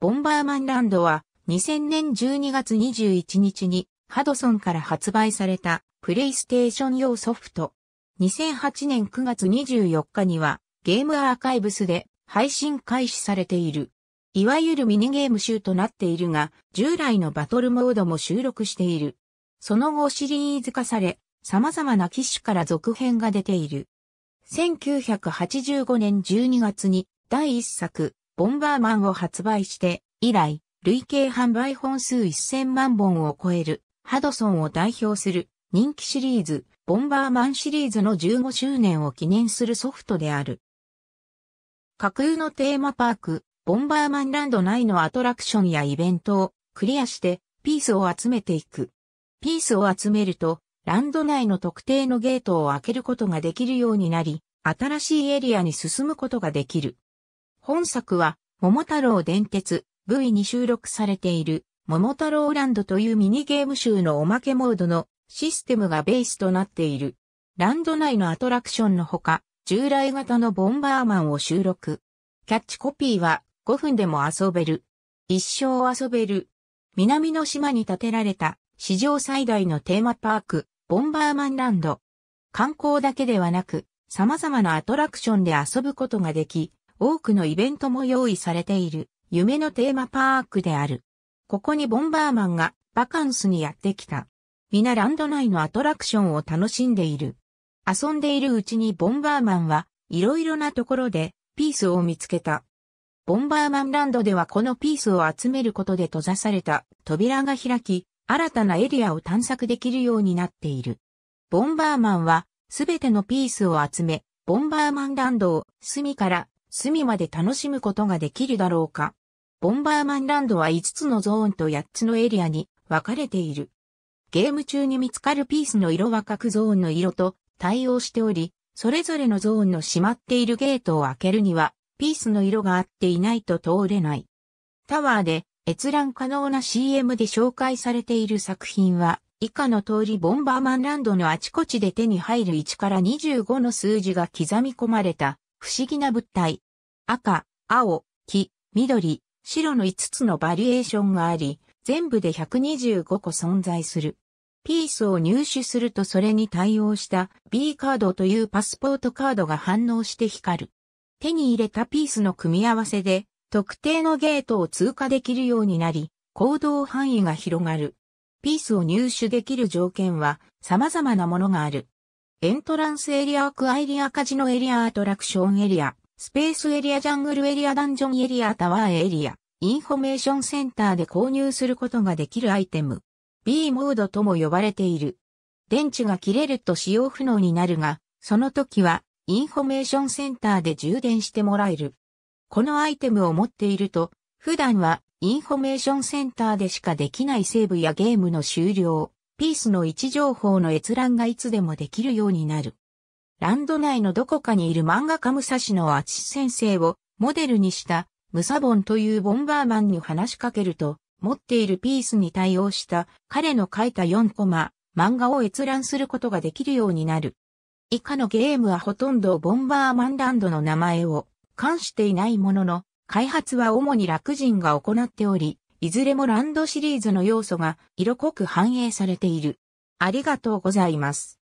ボンバーマンランドは2000年12月21日にハドソンから発売されたプレイステーション用ソフト。2008年9月24日にはゲームアーカイブスで配信開始されている。いわゆるミニゲーム集となっているが、従来のバトルモードも収録している。その後シリーズ化され、様々な機種から続編が出ている。1985年12月に第1作、ボンバーマンを発売して、以来、累計販売本数1000万本を超える、ハドソンを代表する人気シリーズ、ボンバーマンシリーズの15周年を記念するソフトである。架空のテーマパーク、ボンバーマンランド内のアトラクションやイベントをクリアしてピースを集めていく。ピースを集めると、ランド内の特定のゲートを開けることができるようになり、新しいエリアに進むことができる。本作は、桃太郎電鉄 V に収録されている、桃太郎ランドというミニゲーム集のおまけモードのシステムがベースとなっている。ランド内のアトラクションのほか、従来型のボンバーマンを収録。キャッチコピーは、5分でも遊べる。一生遊べる。南の島に建てられた、史上最大のテーマパーク、ボンバーマンランド。観光だけではなく、様々なアトラクションで遊ぶことができ、多くのイベントも用意されている、夢のテーマパークである。ここにボンバーマンがバカンスにやってきた。皆ランド内のアトラクションを楽しんでいる。遊んでいるうちにボンバーマンはいろいろなところでピースを見つけた。ボンバーマンランドではこのピースを集めることで閉ざされた扉が開き、新たなエリアを探索できるようになっている。ボンバーマンはすべてのピースを集め、ボンバーマンランドを隅から隅まで楽しむことができるだろうか。ボンバーマンランドは5つのゾーンと8つのエリアに分かれている。ゲーム中に見つかるピースの色は各ゾーンの色と対応しており、それぞれのゾーンの閉まっているゲートを開けるには、ピースの色が合っていないと通れない。タワーで閲覧可能な CM で紹介されている作品は、以下の通りボンバーマンランドのあちこちで手に入る1から25の数字が刻み込まれた不思議な物体。赤、青、黄、緑、白の5つのバリエーションがあり、全部で125個存在する。ピースを入手するとそれに対応した B カードというパスポートカードが反応して光る。手に入れたピースの組み合わせで特定のゲートを通過できるようになり、行動範囲が広がる。ピースを入手できる条件は様々なものがある。エントランスエリアアクアエリアカジノエリアアトラクションエリア、スペースエリアジャングルエリアダンジョンエリアタワーエリア、インフォメーションセンターで購入することができるアイテム。B モードとも呼ばれている。電池が切れると使用不能になるが、その時はインフォメーションセンターで充電してもらえる。このアイテムを持っていると、普段はインフォメーションセンターでしかできないセーブやゲームの終了、ピースの位置情報の閲覧がいつでもできるようになる。ランド内のどこかにいる漫画家武蔵野厚先生をモデルにしたムサボンというボンバーマンに話しかけると、持っているピースに対応した彼の書いた4コマ、漫画を閲覧することができるようになる。以下のゲームはほとんどボンバーマンランドの名前を冠していないものの、開発は主に楽人が行っており、いずれもランドシリーズの要素が色濃く反映されている。ありがとうございます。